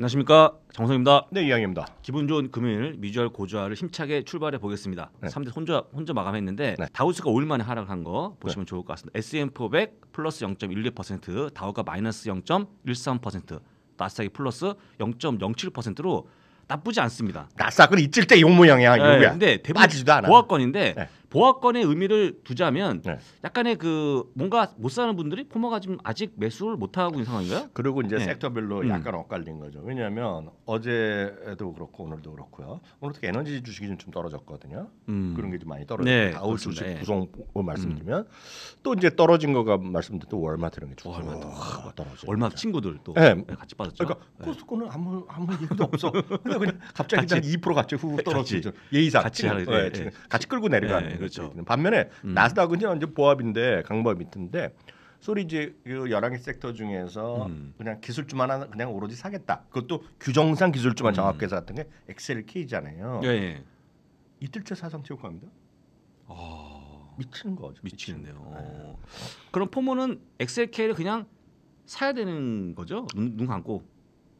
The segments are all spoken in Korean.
안녕하십니까 정성입니다. 네 이양입니다. 기분 좋은 금요일 미주얼 고주화를 힘차게 출발해 보겠습니다. 네. 3대 혼자 혼자 마감했는데 네. 다우스가 5일 만에 하락한 거 보시면 네. 좋을 것 같습니다. S&P 500 플러스 0.12%, 다우가 마이너스 0.13%, 나스닥이 플러스 0.07%로 나쁘지 않습니다. 나스닥은 이찔 때용 모양이야. 네, 근데 대부분 빠지지도 않아. 보합권인데 네. 보합권의 의미를 두자면 네. 약간의 그 뭔가 못 사는 분들이 포머가 지금 아직 매수를 못 하고 있는 상황인가요? 그리고 이제 네. 섹터별로 음. 약간 엇갈린 거죠. 왜냐하면 어제도 그렇고 오늘도 그렇고요. 오늘 특히 에너지 주식이 좀, 떨어졌거든요. 음. 그런 게 좀 많이 떨어졌고 네, 다우 주식 네. 구성 뭐 말씀드리면 음. 또 이제 떨어진 거가 말씀드렸또 월마트 이런 게 주고 월마트 떨어져. 월마 친구들 또 네. 네 같이 빠졌죠. 그러니까 네. 코스코는 아무 아무 얘기도 없어. 그냥, 그냥 갑자기 한2% 같이 후 떨어지죠. 예의상 같이, 같이, 같이, 같이 끌고 내려가는. 그렇죠. 그렇죠. 반면에 음. 나스닥은요 이제 보합인데 강보합 밑인데 소리 이제 그 열한개 섹터 중에서 음. 그냥 기술주 만 하나 그냥 오로지 사겠다. 그것도 규정상 기술주만 음. 정확하게 같은 게 XLK잖아요. 예, 예. 이틀째 사상 최고 갑니다. 어... 미치는 거죠. 미치는데요. 어. 네. 그럼 포모는 XLK를 그냥 사야 되는 거죠? 눈, 눈 감고.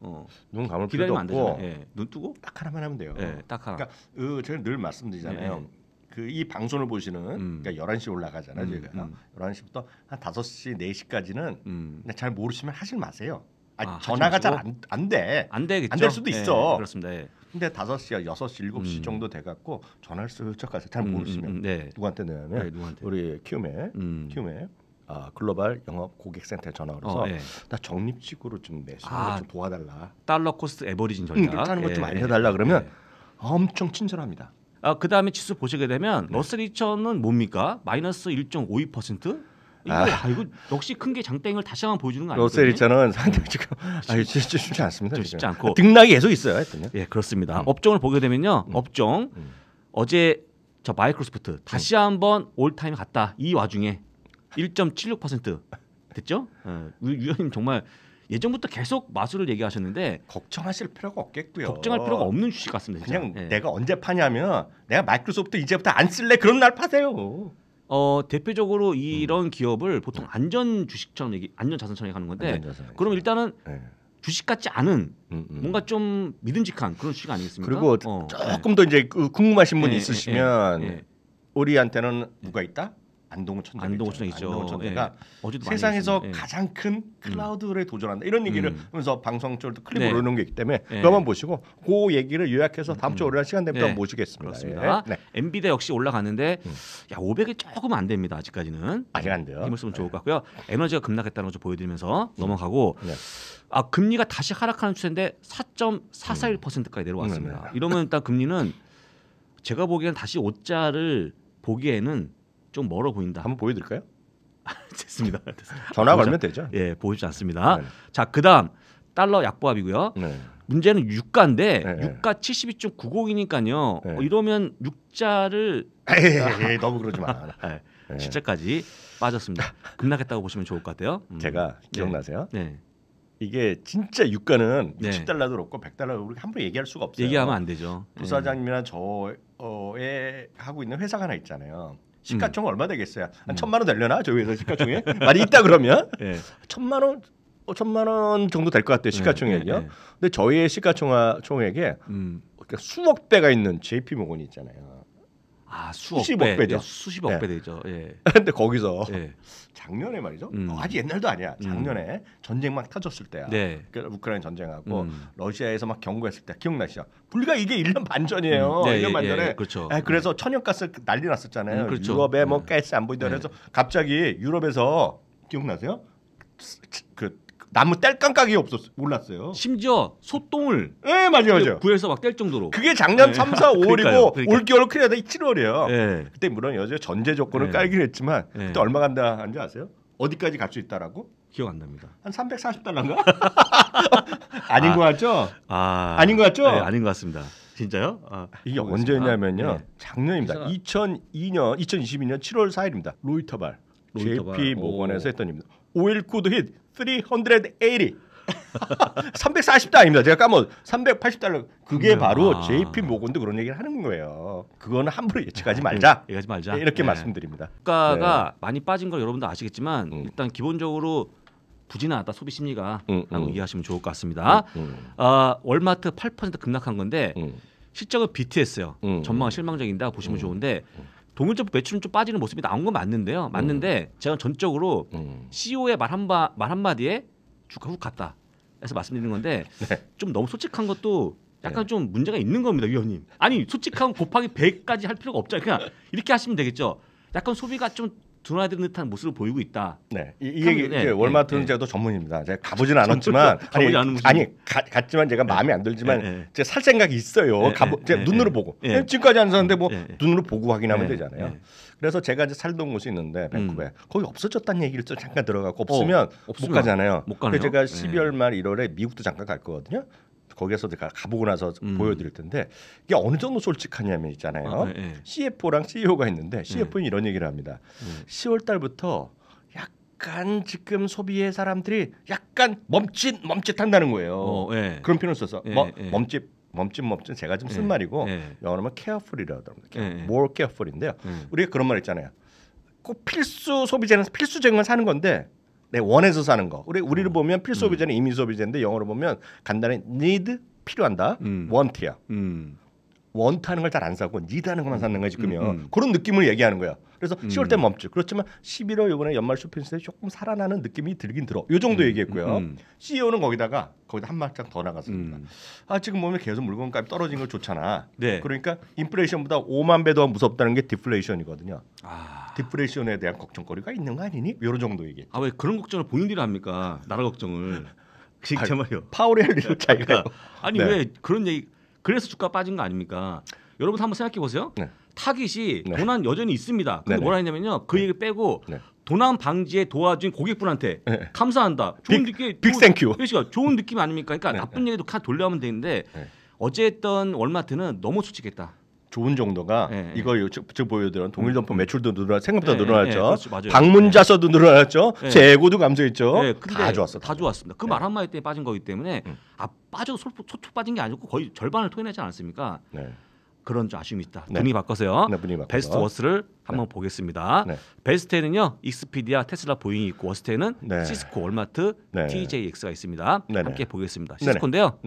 어. 눈 감을 필요도 없고 예. 눈 뜨고 딱 하나만 하면 돼요. 예, 딱 하나. 그러니까 어, 제가 늘 말씀드리잖아요. 예, 예. 그이 방송을 보시는 음. 그러니까 11시 올라가잖아요, 음, 저희가. 음. 11시부터 한 5시, 4시까지는 음. 잘 모르시면 하지 마세요. 아 아, 전화가 잘안안 돼. 안 되겠죠. 안될 수도 예, 있어. 네, 그렇습니다. 예. 근데 5시야, 6시, 7시 음. 정도 돼 갖고 전화를 슬쩍 가서 잘 음, 음, 모르시면 음, 네. 누구한테 내냐면 네, 누구한테. 우리 큐메, 큐메 아, 글로벌 영업 고객센터에 전화 걸어서 어, 예. 나 적립식으로 좀 내시는 아, 좀 도와달라. 달러 코스트 에버리징 전략. 음, 그렇다는 예, 것좀 알려달라 예, 그러면 예. 엄청 친절합니다. 아, 그 다음에 지수 보시게 되면 러0 0 0은 뭡니까? 마이너스 1.52%? 이거, 아, 아, 이거 역시 큰 게 장땡을 다시 한번 보여주는 거 아니에요? 러셀리차는 상당히 지금 아니 아, 쉽지, 쉽지 않습니다. 쉽지 지금. 않고 등락이 계속 있어요. 하여튼요. 예, 그렇습니다. 음. 업종을 보게 되면요, 음. 업종 음. 어제 저 마이크로소프트 다시 음. 한번 올타임 갔다 이 와중에 1.76% 됐죠? 어, 유, 유현님 정말 예전부터 계속 마술을 얘기하셨는데 걱정하실 필요가 없겠고요. 걱정할 필요가 없는 주식 같습니다. 진짜. 그냥 네. 내가 언제 파냐면 내가 마이크로소프트 이제부터 안 쓸래 그런 날 파세요. 어 대표적으로 이런 음. 기업을 보통 안전 주식처럼 얘기 안전 자산처럼 가는 건데 안전자 그럼 일단은 네. 주식 같지 않은 음, 음. 뭔가 좀 믿음직한 그런 주식 아니겠습니까? 그리고 어, 조금 네. 더 이제 그 궁금하신 분 예, 있으시면 우리한테는 누가 있다? 안동은 천재 안동은 천재죠. 천재가 예. 세상에서 예. 가장 큰 클라우드에 음. 도전한다 이런 얘기를 음. 하면서 방송 쪽도 클립 네. 오르는 게 있기 때문에 네. 그만 보시고 그 얘기를 요약해서 다음 주 음. 월요일 시간 되면 네. 모시겠습니다. 그렇습니다. 예. 네. 엔비대 역시 올라가는데 음. 야 500이 조금 안 됩니다. 아직까지는 아직 안 돼요. 힘을 쓰면 좋을 네. 것 같고요. 에너지가 급락했다는 걸좀 보여드리면서 음. 넘어가고 네. 아 금리가 다시 하락하는 추세인데 4.441%까지 내려왔습니다. 음. 네. 이러면 일단 금리는 제가 보기에는 다시 5자를 보기에는 좀 멀어 보인다. 한번 보여드릴까요? 아, 됐습니다. 됐습니다. 전화 걸면 되죠. 예, 보이지 않습니다. 네 자, 그다음 달러 약보합이고요. 네. 문제는 유가인데 네, 네. 유가 72.90이니까요. 네. 어, 이러면 육자를 에이, 예, 예, 예, 아, 너무 그러지 마. 아, 네. 실제까지 빠졌습니다. 급락했다고 보시면 좋을 것 같아요. 음. 제가 기억나세요? 네. 이게 진짜 유가는 60달러도 높고 100달러도 우리 함부로 얘기할 수가 없어요. 얘기하면 안 되죠. 부사장님이나 저의 하고 있는 회사가 하나 있잖아요. 시가총 음. 얼마 되겠어요? 한 음. 천만 원 되려나 저기에서 시가총액 많이 있다 그러면 네. 천만 원. 어, 천만 원 정도 될 것 같아요 예, 시가총액이요. 네, 네, 근데 저희의 시가총액에 음. 그러니까 수억 배가 있는 JP 모건이 있잖아요. 아, 수억 수십억 배, 죠 예, 수십억 네. 배 되죠. 예. 근데 거기서 예. 작년에 말이죠. 음. 어, 아직 옛날도 아니야. 음. 작년에 음. 전쟁 막 터졌을 때야. 네. 그 우크라이나 전쟁하고 음. 러시아에서 막 경고했을 때 기억나시죠? 불과 이게 1년반 전이에요. 1 음. 년반 예, 예, 전에. 그렇죠. 에, 아, 그래서 네. 천연가스 그 난리 났었잖아요. 음, 그렇죠. 유럽에 뭐 네. 가스 안보이더 그래서 갑자기 유럽에서 기억나세요? 그 나무 뗄 감각이 없었 어 몰랐어요. 심지어 소똥을 예 네, 맞아요 맞아요. 구해서 그 막뗄 정도로. 그게 작년 네. 3, 4, 5월이고 올겨울 크리아다 7월이에요. 네. 그때 물론 여전 전제 조건을 네. 깔긴 했지만 네. 그때 얼마 간다 는지 아세요? 어디까지 갈 수 있다라고? 기억 안 납니다. 한 340달러인가? 아닌 아, 것 같죠? 아, 닌것 같죠? 네, 아닌 것 같습니다. 진짜요? 아, 이게 언제냐면요. 였 네. 작년입니다. 2002년, 2022년 7월 4일입니다. 로이터발, 로이터발. JP 모건에서 했던 일입니다. 519도 힛 380. 340도 아닙니다. 제가 까먹 380달러. 그게 네. 바로 아. JP 모건도 그런 얘기를 하는 거예요. 그거는 함부로 예측하지 아, 말자. 예, 예측하지 말자. 예, 이렇게 네. 말씀드립니다. 국가가 네. 많이 빠진 걸 여러분도 아시겠지만 음. 일단 기본적으로 부진하다 소비 심리가라고 음, 음. 이해하시면 좋을 것 같습니다. 음, 음. 아, 월마트 8% 급락한 건데 음. 실적은 비트 t 어요 전망 실망적인다 보시면 좋은데. 동일점 매출은 좀 빠지는 모습이 나온 건 맞는데요. 맞는데 음. 제가 전적으로 음. CEO의 말 한마 말 한마디에 주가 훅 갔다. 해서 말씀드리는 건데 네. 좀 너무 솔직한 것도 약간 네. 좀 문제가 있는 겁니다, 위원님. 아니, 솔직한 곱하기 100까지 할 필요가 없잖아요. 그냥 이렇게 하시면 되겠죠. 약간 소비가 좀 둔나된 듯한 모습을 보이고 있다. 네, 이, 이 얘기 네, 월마트는 네, 네. 제가 또 전문입니다. 제가 가보는 않았지만 아니 아니 가, 갔지만 제가 마음에 안 들지만 네, 네. 제가 살 생각이 있어요. 가보 제가 눈으로 보고 지금까지 안 샀는데 뭐 눈으로 보고 확인하면 되잖아요. 그래서 제가 이제 살던 곳이 있는데 밴쿠베 음. 거기 없어졌다는 얘기를 좀 잠깐 들어가고 없으면, 어, 없으면 못 가잖아요. 못 가네요. 그래서 제가 12월 말 1월에 미국도 잠깐 갈 거거든요. 거기에서 제가 가보고 나서 음. 보여드릴 텐데 이게 어느 정도 솔직하냐면 있잖아요. 아, 네. CFO랑 네. CEO가 있는데 CFO는 네. 이런 얘기를 합니다. 10월 달부터 약간 지금 소비의 사람들이 약간 멈칫 멈칫한다는 거예요. 어, 그런 표현을 써서 뭐, 멈칫 멈칫멈칫 제가 좀 쓴 말이고 영어로는 careful이라고 합니다. more careful인데요. 우리가 그런 말 있잖아요. 꼭 필수 소비재는 필수적인 건 사는 건데 내 네, 원해서 사는 거. 우리 우리를 음. 보면 필수 소비재는 임의 소비재인데 영어로 보면 간단히 need 필요한다. 음. want야. 음. 원타는 걸 잘 안 사고 니다는 것만 음. 사는 거야 지금요. 음, 음, 음. 그런 느낌을 얘기하는 거야. 그래서 10월 음. 때 멈추. 그렇지만 11월 이번에 연말 쇼핑세일 조금 살아나는 느낌이 들긴 들어. 요 정도 음. 얘기했고요. 음. CEO는 거기다가 거기다 한 말짝 더 나갔습니다. 아 지금 보면 계속 물건값이 떨어진 걸 좋잖아. 네. 그러니까 인플레이션보다 5만 배 더 무섭다는 게 디플레이션이거든요. 아. 디플레이션에 대한 걱정거리가 있는 거 아니니? 요런 정도 얘기. 아 왜 그런 걱정을 본인들이 합니까? 나라 걱정을. 그게 제 말이요. 파월리로 차이가. 그러니까. 아니 네. 왜 그런 얘기? 그래서 주가 빠진 거 아닙니까? 여러분 한번 생각해 보세요. 네. 타깃이 네. 도난 여전히 있습니다. 근데 뭐라 했냐면요. 그 네. 얘기를 빼고 네. 도난 방지에 도와준 고객분한테 네. 감사한다. 좋은 느낌. 빅생큐. 그러니까 좋은 느낌 아닙니까? 그러니까 네. 나쁜 얘기도 카 돌려하면 되는데 네. 어제 했 월마트는 너무 솔직했다. 좋은 정도가 네, 이걸 즉 보여드린 동일 점포 음. 매출도 늘어나 생각보다 네, 늘어났죠. 그렇죠, 방문자 수도 늘어났죠. 재고도 감소했죠. 다 좋았어. 다 좋았습니다. 그 말 한마디 때문에 빠진 거기 때문에 음. 아 빠져 소, 소 빠진 게 아니고 거의 절반을 토해내지 않았습니까? 그런 좀 아쉬움이 있다. 네. 분위기 바꿔서요. 네, 분위기 베스트 워스를 한번 네. 보겠습니다. 베스트에는요 익스피디아, 테슬라, 보잉이 있고 워스트에는 시스코, 월마트, TJX가 있습니다. 함께 보겠습니다. 시스코인데요.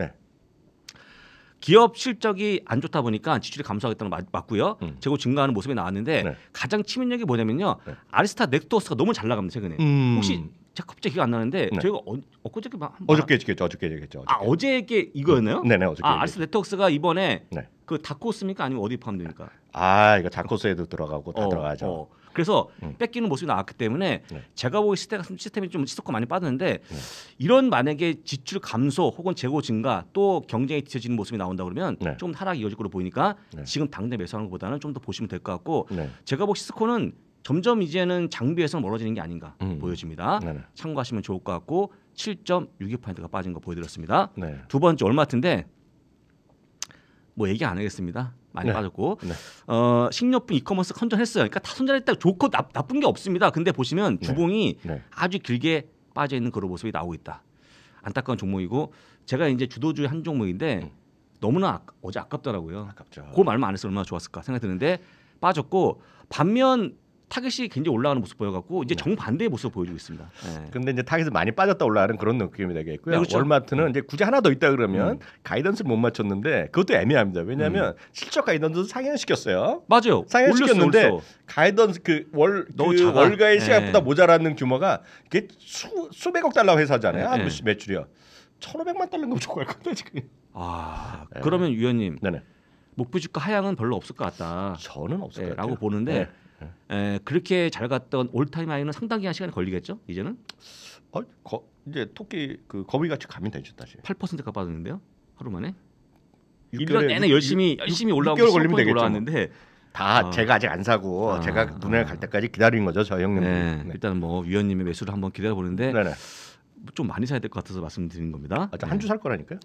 기업 실적이 안 좋다 보니까 지출이 감소하겠다는 거 맞고요. 음. 재고 증가하는 모습이 나왔는데 네. 가장 치명력이 뭐냐면요. 네. 아리스타 넥토스가 너무 잘 나갑니다 최근에. 음. 혹시 제가 갑자기 기억 안 나는데 네. 저희가 어, 엊그저께 막 어저께 얘기했죠. 어저께 얘기했죠. 아, 네, 네, 어저께. 아 어제게 이거였나요? 네네 어저께. 아 알스 네트웍스가 이번에 네. 그 다코스입니까 아니면 어디 포함됩니까? 아 이거 다코스에도 들어가고 다 어, 들어가죠. 어. 그래서 음. 뺏기는 모습이 나왔기 때문에 네. 제가 보기 시스템이 좀 시속가 많이 빠졌는데 네. 이런 만약에 지출 감소 혹은 재고 증가 또 경쟁이 뒤처지는 모습이 나온다 그러면 조금 하락이 이어질 거로 보이니까 지금 당장 매수하는 것보다는 좀 더 보시면 될 것 같고 제가 보기 시스코는 점점 이제는 장비에서 멀어지는 게 아닌가 음. 보여집니다. 네네. 네. 참고하시면 좋을 것 같고 7.62%가 빠진 거 보여드렸습니다. 네. 두 번째 얼마트데뭐 얘기 안 하겠습니다. 많이 네. 빠졌고 네. 어, 식료품 이커머스 선전했어요. 그러니까 다 선전했다 좋고 나, 나쁜 게 없습니다. 근데 보시면 네. 주봉이 네. 아주 길게 빠져 있는 그런 모습이 나오고 있다. 안타까운 종목이고 제가 이제 주도주의 한 종목인데 음. 너무나 아, 어제 아깝더라고요. 아깝죠. 그 말만 안 했으면 얼마나 좋았을까 생각이 드는데 빠졌고 반면 타겟이 굉장히 올라가는 모습 보여갖고 이제 네. 정반대의 모습 을 보여주고 있습니다. 그런데 네. 이제 타겟이 많이 빠졌다 올라가는 그런 느낌이 되겠고요. 네, 그렇죠. 월마트는 음. 이제 굳이 하나 더 있다 그러면 음. 가이던스를 못 맞췄는데 그것도 애매합니다. 왜냐하면 음. 실적 가이던스 상향시켰어요. 맞아요. 상향시켰는데 가이던스 그 월 그, 그 월가의 시각보다 모자라는 규모가 그게 수, 수백억 달러 회사잖아요. 네. 아, 매출이요. 천오백만 달러인가 무조건 할건 지금. 아 그러면 위원님. 네네. 목표 주가 하향은 별로 없을 것 같다. 저는 없을 것 같아요. 라고 보는데 에, 예, 그렇게 잘 갔던 올타임 하이는 상당히 한 시간이 걸리겠죠? 이제는 어, 거, 이제 토끼 그 거미같이 가면 되죠 다시. 8%가 빠졌는데요. 하루 만에. 1년 내내 열심히 6, 열심히 올라오고 6개월 걸리면 뭐. 올라왔는데 다 어. 제가 아직 안 사고 아, 제가 눈에 갈 때까지 기다린 거죠, 저 형님. 네, 네. 일단 뭐 위원님의 매수를 한번 기다려 보는데 좀 많이 사야 될 것 같아서 말씀드리는 겁니다. 아, 네. 한주 살 거라니까요.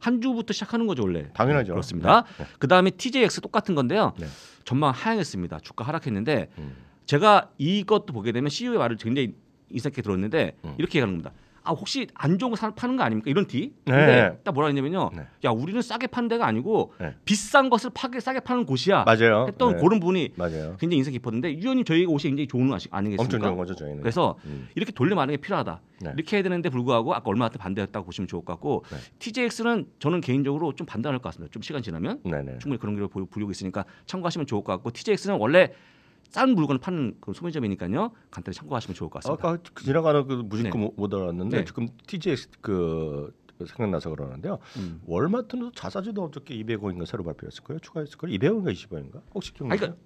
한 주부터 시작하는 거죠 원래. 당연하죠. 그렇습니다. 네. 네. 그 다음에 TJX 똑같은 건데요. 네. 전망 하향했습니다. 주가 하락했는데 음. 제가 이것도 보게 되면 CEO의 말을 굉장히 인상 깊게 들었는데 음. 이렇게 얘기하는 겁니다. 아 혹시 안 좋은 거 사, 파는 거 아닙니까 이런 티 네. 근데 네. 딱 뭐라 했냐면요 네. 야 우리는 싸게 파는 데가 아니고 네. 비싼 것을 파게 싸게 파는 곳이야 맞아요. 했던 그런 분이 맞아요. 굉장히 인상 깊었는데 유현님 저희가 옷이 굉장히 좋은 아옷 아니겠습니까 엄청 좋은 거죠 저희는 그래서 음. 이렇게 돌려 말하는 게 필요하다 이렇게 해야 되는데 불구하고 아까 얼마 전에 반대였다고 보시면 좋을 것 같고 TJX는 저는 개인적으로 좀 반대할 것 같습니다 좀 시간 지나면 충분히 그런 길을 보이고 있으니까 참고하시면 좋을 것 같고 TJX는 원래 싼 물건을 파는 그 소매점이니까요. 간단히 참고하시면 좋을 것 같습니다. 아까 그 지나가는그무지코 네. 못 알았는데 네. 지금 TGX 그 생각나서 그러는데요. 음. 월마트는 자사주도 어저께 200원인가 새로 발표했을 거예요. 추가했을 거예요. 200원인가 20원인가? 혹시 기억나요? 아니, 그러니까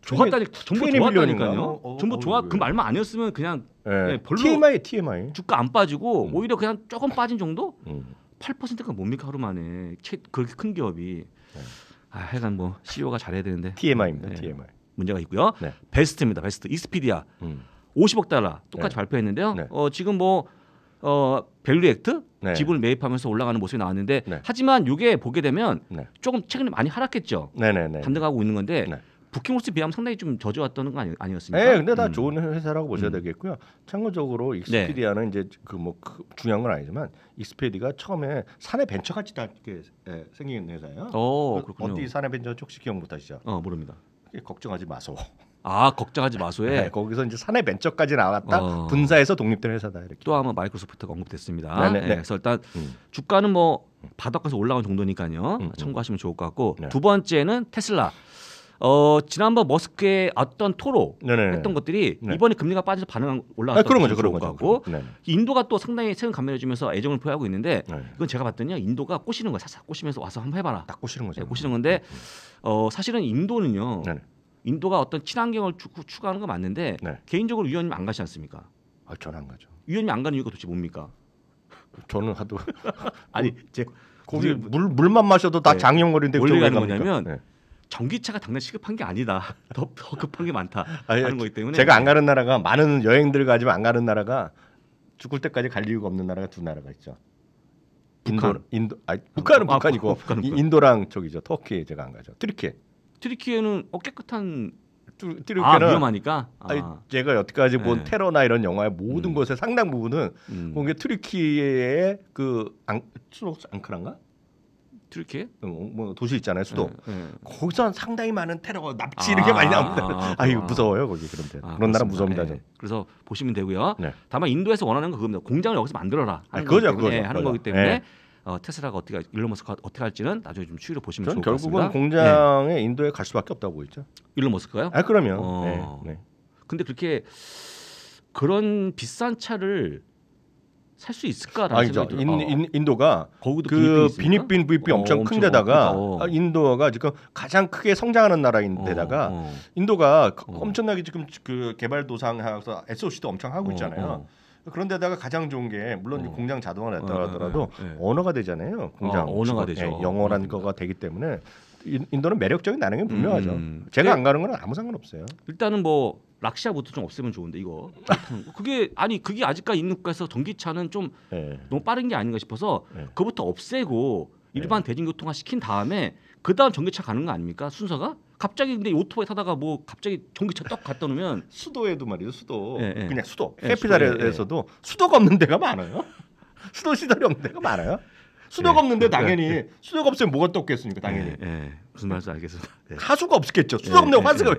좋았다 전부 좋았다니까요. 어, 어, 전부 조합 어, 그 말만 아니었으면 그냥 예. 네. 별로 TMI TMI 주가 안 빠지고 음. 오히려 그냥 조금 빠진 정도? 음. 8%가 뭡니까 하루 만에 최, 그렇게 큰 기업이 네. 아, 하여간 뭐 CEO가 잘해야 되는데 TMI입니다. 네. TMI. 문제가 있고요. 네. 베스트입니다. 베스트 이스피디아 음. 50억 달러 똑같이 네. 발표했는데요. 네. 어, 지금 뭐 어, 벨리 액트 네. 지분을 매입하면서 올라가는 모습이 나왔는데 네. 하지만 이게 보게 되면 네. 조금 최근에 많이 하락했죠. 반등하고 있는 건데 부킹홀스 비하면 상당히 좀 젖어왔던 거 아니, 아니었습니까? 네, 근데 다 음. 좋은 회사라고 보셔야 음. 되겠고요. 참고적으로 익스피디아는 네. 이제 그뭐그 뭐 그 중요한 건 아니지만 익스피디가 처음에 산내 벤처 같이 다 이렇게 예, 생긴 회사예요. 어, 그, 어디 사내 벤처 혹시 기억 못하시죠? 어, 모릅니다. 걱정하지 마소. 아 걱정하지 마소에 네, 거기서 이제 사내 벤처까지 나왔다 어. 분사해서 독립된 회사다 이렇게 또 아마 마이크로소프트가 언급됐습니다. 네, 네, 네, 네. 그래서 일단 음. 주가는 뭐 바닥에서 올라온 정도니까요. 음, 음, 참고하시면 좋을 것 같고 두 번째는 테슬라. 어 지난번 머스크의 어떤 토로 네네. 했던 것들이 네. 이번에 금리가 빠져서 반응 올라왔던 아, 그런 거죠, 그런 거죠. 고 그렇죠. 네, 네. 인도가 또 상당히 세금 감면해주면서 애정을 표하고 있는데 네. 이건 제가 봤더니 인도가 꼬시는 거예요. 살살 꼬시면서 와서 한번 해봐라. 딱 꼬시는 거죠. 네, 꼬시는 건데 어 사실은 인도는요. 인도가 어떤 친환경을 추, 추구하는 건 맞는데 개인적으로 위원님 안 가지 시 않습니까? 아, 저는 안 가죠. 위원님 안 가는 이유가 도대체 뭡니까? 저는 하도 아니 제 거기 물 물만 마셔도 다 네. 장염 걸린데 원리가 뭐냐면 네. 전기차가 당장 시급한 게 아니다. 더, 더 급한 게 많다. 하는 거기 때문에 제가 안 가는 나라가 많은 여행들 가지만 안 가는 나라가 죽을 때까지 갈 이유가 없는 나라가 두 나라가 있죠. 북한, 인도, 인도, 아니, 북한은 아, 북한이고 아, 북한은 북한. 인도랑 저기죠 터키에 제가 안 가죠. 트리키 트리키에는 어, 깨끗한 트리키는 아, 위험하니까. 아. 니 제가 여태까지 본 네. 테러나 이런 영화의 음. 모든 음. 것의 상당 부분은 뭔 음. 그게 트리키의 그 앙, 앙크란가? 튀르키뭐 어, 도시 있잖아요 수도 네, 네. 거기서 상당히 많은 테러 가 납치 아, 이렇게 많이 나옵니다 아, 아, 아 무서워요 거기 그런데 아, 그런 그렇습니다. 나라 무섭니다 네. 예. 그래서 보시면 되고요 네. 다만 인도에서 원하는 건 그겁니다 공장을 여기서 만들어라 하는 거죠 거기 그거죠 하는 거기 때문에 네. 어, 테슬라가 어떻게 일론 머스크가 어떻게 할지는 나중에 좀 추이로 보시면 좋을 것 같습니다. 결국은 공장에 인도에 갈 수밖에 없다고 보이죠. 네. 일론 머스크가요? 아 그러면. 어, 근데 그렇게 그런 비싼 차를 살수 있을까라는 아니죠. 인, 어. 인, 도가 그 비닛빈 VP 어, 엄청, 엄청 큰데다가 어. 아, 인도가 지금 가장 크게 성장하는 나라인데다가 어, 어. 인도가 그 어. 엄청나게 지금 그 개발 도상하면서 SOC도 엄청 하고 있잖아요. 그런데다가 가장 좋은 게 물론 공장 자동화를 했다 하더라도 언어가 되잖아요. 공장 아, 언어가 되죠. 영어라는 거가 되기 때문에 인도는 매력적인 나는게 분명하죠. 음. 음. 제가 네. 안 가는 건 아무 상관없어요. 일단은 뭐 락시아부터 좀 없으면 좋은데 이거 그게 아니 그게 아직까지 있는 국가에서 전기차는 좀 네. 너무 빠른 게 아닌가 싶어서 네. 그부터 없애고 네. 일반 대중교통화 시킨 다음에 그 다음 전기차 가는 거 아닙니까 순서가? 갑자기 근데 오토바이 타다가 뭐 갑자기 전기차 떡 갖다 놓으면 수도에도 말이죠 수도 예, 예. 그냥 수도 해피다리에서도 예, 예, 수도가 없는 데가 많아요 수도 시설이 없는 데가 많아요 수도가 예. 없는데 당연히 예. 수력 없으면 뭐가 또 없겠습니까? 당연히. 예, 무슨 말인지 알겠습니다. 가수가 없겠죠. 수력 없는 화수가.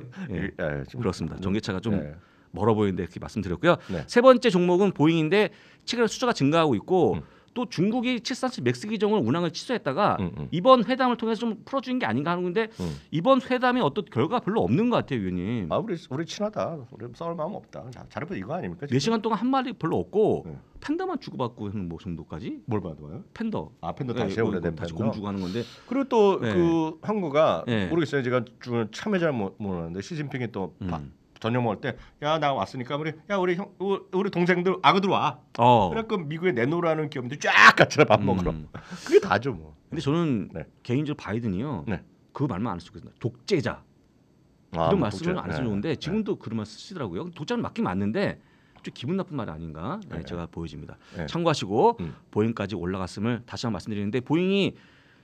그렇습니다. 전기차가 좀 멀어 보이는데 이렇게 말씀드렸고요. 네. 세 번째 종목은 보잉인데 최근에 수주가 증가하고 있고. 음. 또 중국이 737 맥스 기종을 운항을 취소했다가 음, 음. 이번 회담을 통해서 좀 풀어주는 게 아닌가 하는데 건 음. 이번 회담이 어떤 결과 가 별로 없는 것 같아요, 위원님. 아 우리 우리 친하다, 우리 싸울 마음 없다. 잘해보 이거 아닙니까? 네 시간 동안 한 마디 별로 없고 네. 팬더만 주고받고 하는 뭐 정도까지? 뭘 받아요? 팬더. 아 팬더 네, 다시 네, 오래된 다시 팬더. 공주가 하는 건데. 그리고 또그 네. 그 한국아 네. 모르겠어요. 제가 참여 잘못 모르는데 시진핑이 또 음. 바, 저녁 먹을 때 야 나 왔으니까 우리 야 우리 형 우리 동생들 아그들 와. 어. 그래갖고 미국에 내노라는 기업들 쫙 같이 아밥 음. 먹으러. 음. 그게 다죠 뭐. 근데 저는 네. 개인적으로 바이든이요. 네. 그 말만 안 쓰고 있습니다. 독재자. 아, 이런 말씀을 안 쓰면 네. 좋은데 지금도 네. 그런 말 쓰시더라고요. 독재는 맞긴 맞는데 좀 기분 나쁜 말이 아닌가 네, 네. 제가 보여집니다. 참고하시고 음. 보잉까지 올라갔음을 다시 한번 말씀드리는데 보잉이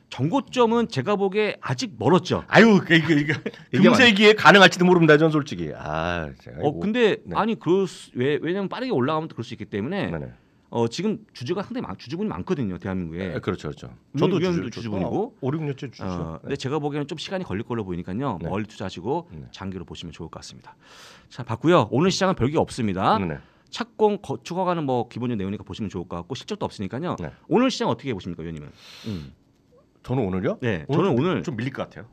정고점은 제가 보기에 아직 멀었죠. 아유, 그, 그, 그, 금세기에 가능할지도 모릅니다. 전 솔직히. 아, 제가 어, 근데 네. 아니 그 왜 왜냐면 빠르게 올라가면 그럴 수 있기 때문에 네네. 어 지금 주주가 상당히 많, 주주분이 많거든요 대한민국에. 네, 그렇죠, 그렇죠. 저도 주주, 주주분이고 5, 어, 6년째 주주 어, 네. 근데 제가 보기에는 좀 시간이 걸릴 걸로 보이니까요. 네. 멀리 투자하시고 네. 장기로 보시면 좋을 것 같습니다. 자, 봤고요. 오늘 시장은 별게 없습니다. 네네. 착공 거축허가는 뭐 기본적인 내용이니까 보시면 좋을 것 같고 실적도 없으니까요. 네. 오늘 시장 어떻게 보십니까, 위원님은? 음. 저는 오늘요? 네, 오늘 저는 오늘 좀 밀릴 것 같아요.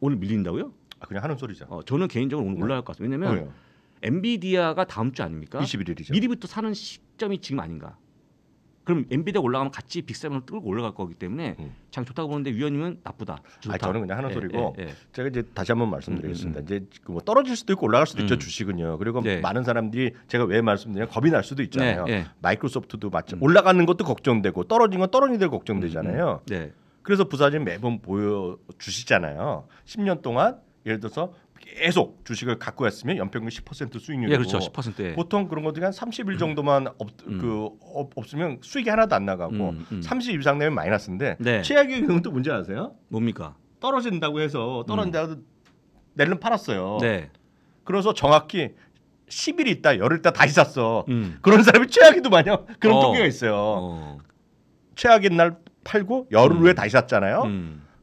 오늘 밀린다고요? 아, 그냥 하는 소리죠. 어, 저는 개인적으로 오늘 네. 올라갈 것 같아요. 왜냐면 엔비디아가 다음 주 아닙니까? 21일이죠. 미리부터 사는 시점이 지금 아닌가? 그럼 엔비디아 올라가면 같이 빅세븐을 끌고 올라갈 거기 때문에 음. 좋다고 보는데 위원님은 나쁘다. 좋다. 아니, 저는 그냥 하는 예, 소리고 예, 예. 제가 이제 다시 한번 말씀드리겠습니다. 음, 음. 음. 이제 그 뭐 떨어질 수도 있고 올라갈 수도 있죠 음. 주식은요. 그리고 네. 많은 사람들이 제가 왜 말씀드리냐 겁이 날 수도 있잖아요. 네, 네. 마이크로소프트도 맞죠. 음. 올라가는 것도 걱정되고 떨어진 건 떨어진 데 걱정되잖아요. 네. 그래서 부사진 매번 보여 주시잖아요. 10년 동안 예를 들어서 계속 주식을 갖고 왔으면 연평균 10% 수익률이고 예, 그렇죠. 10%. 예. 보통 그런 것들이 한 30일 음. 정도만 없, 음. 그, 없, 없으면 수익이 하나도 안 나가고 음, 음. 30 이상 되면 마이너스인데 네. 최악의 경우는 또 뭔지 아세요? 뭡니까? 떨어진다고 해서 떨어진다고 음. 낼름 팔았어요. 네. 그래서 정확히 10일 있다 열흘 있다 다시 샀어. 음. 그런 사람이 최악이도 마냥 그런 어. 통계가 있어요. 어. 최악의 날 팔고 열흘 후에 다시 샀잖아요.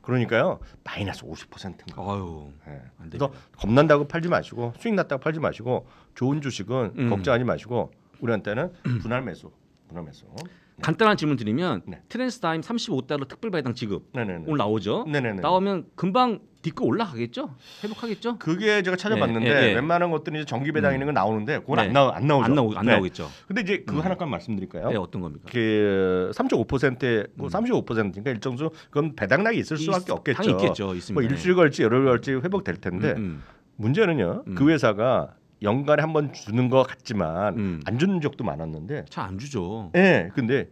그러니까요 마이너스 50%인가. 아유. 네. 그래서 겁난다고 팔지 마시고 수익 났다고 팔지 마시고 좋은 주식은 음. 걱정하지 마시고 우리한테는 분할 매수, 분할 매수. 네. 간단한 질문 드리면 네. 트랜스다임 35달러 특별 배당 지급 네네네. 오늘 나오죠. 네네네. 나오면 금방 딛고 올라가겠죠? 회복하겠죠? 그게 제가 찾아봤는데 네, 네, 웬만한 것들은 이제 정기 배당 음. 있는 건 음. 나오는데 그건 네. 안 나오 안 나오죠. 안, 나오, 안 네. 나오겠죠. 근데 이제 그거 음. 하나만 말씀드릴까요? 네, 어떤 겁니까? 그 3.5%에 뭐 음. 35%니까 일정수 그건 배당락이 있을 수밖에 없겠죠. 당연히 있겠죠. 있습니다. 뭐 일주일 예. 걸지 열흘 걸지 회복될 텐데 음, 음. 문제는요. 그 회사가 연간에 한 번 주는 것 같지만 음. 안 주는 적도 많았는데 잘 안 주죠. 예. 네, 근데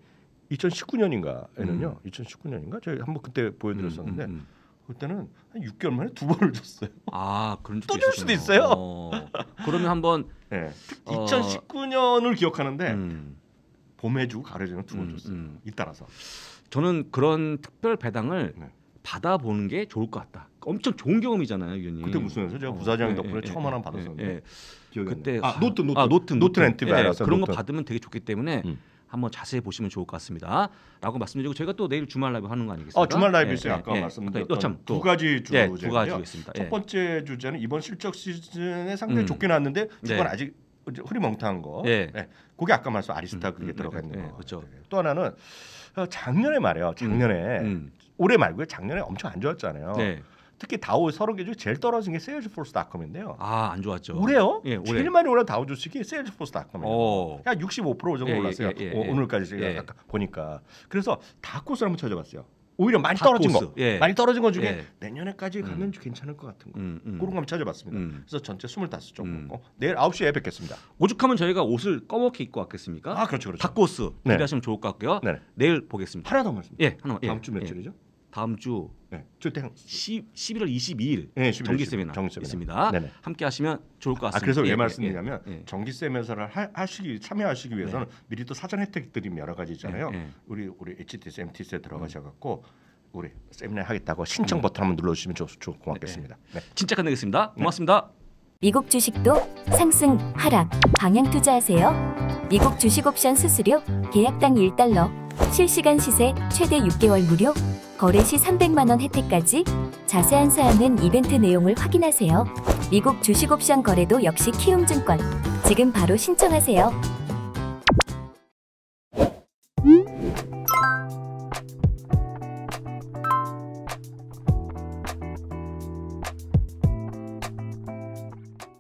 2019년인가에는요. 음. 2019년인가 저희 한번 그때 보여드렸었는데 음, 음, 음, 음. 그때는 한 6개월 만에 두 번을 줬어요. 아 그런 또줄 수도 있어요. 어, 그러면 한번 네. 2019년을 예. 어. 기억하는데 봄에 주고 가을에 주는 두번 줬어요. 음. 음. 따라서 저는 그런 특별 배당을 네. 받아보는 게 좋을 것 같다. 엄청 좋은 경험이잖아요, 위원님. 그때 무슨 회사 제 어, 부사장 예, 덕분에 예, 처음 예, 하나 받았었는데 예, 예. 그때 아, 노트 노트 아, 노트 노트 렌트비알 예, 그런 노트. 거 받으면 되게 좋기 때문에 음. 한번 자세히 보시면 좋을 것 같습니다.라고 말씀드리고 저희가 또 내일 주말 라이브 하는 거 아니겠습니까? 아, 주말 라이브 있어요. 아까 말씀드렸던 두 가지 주제두 가지 있습니다. 첫 번째 주제는 이번 실적 시즌에 상당히 음. 좋게 나왔는데 주간 네. 아직 흐리멍텅한 거. 예. 네. 그게 아까 말씀 아리스타 음, 그게 음, 들어가 네, 있는 네, 거. 그렇죠. 또 하나는 어, 작년에 말이에요. 작년에 음, 음. 올해 말고요. 작년에 엄청 안 좋았잖아요. 네. 특히 다우 서른 개중 제일 떨어진 게 세일즈포스닷컴인데요. 아, 안 좋았죠. 올해요? 예, 올해. 제일 많이 올라 다우 주식이 세일즈포스닷컴이에요. 어. 약65% 정도 예, 예, 올랐어요. 예, 예 오, 예. 늘까지 제가 보니까. 그래서 다코스를 한번 찾아봤어요. 오히려 많이 떨어진 코스. 거, 많이 떨어진 거 중에 내년에까지 음. 가면 음. 괜찮을 것 같은 거 음, 음. 그런 거 한번 찾아봤습니다. 음. 그래서 전체 25 종목. 어, 내일 9시에 뵙겠습니다. 오죽하면 저희가 옷을 검어게 입고 왔겠습니까? 아, 그렇죠, 그렇죠. 다코스 네. 기하시면 좋을 것 같고요. 네. 내일 보겠습니다. 하나 더 말씀. 예, 하나. 다음 주 며칠이죠? 다음 주 네. 주땡 10, 11월 22일 네, 11월 정기 22일. 세미나 정기 세미나. 있습니다. 네네. 함께 하시면 좋을 것 아, 같습니다. 아, 그래서 예, 왜 예, 말씀드리냐면 예, 예. 정기 세미나를 하, 시기 참여하시기 위해서는 네. 미리 또 사전 혜택들이 여러 가지 있잖아요. 네, 네. 우리 우리 HTS, MTS에 들어가셔 갖고 음. 우리 세미나 하겠다고 신청 음. 버튼 한번 눌러 주시면 좋, 을것같겠습니다 네. 진짜 끝내겠습니다. 고맙습니다. 미국 주식도 상승, 하락, 방향 투자하세요. 미국 주식 옵션 수수료 계약당 1달러, 실시간 시세 최대 6개월 무료. 거래 시 300만원 혜택까지 자세한 사항은 이벤트 내용을 확인하세요. 미국 주식옵션 거래도 역시 키움증권. 지금 바로 신청하세요.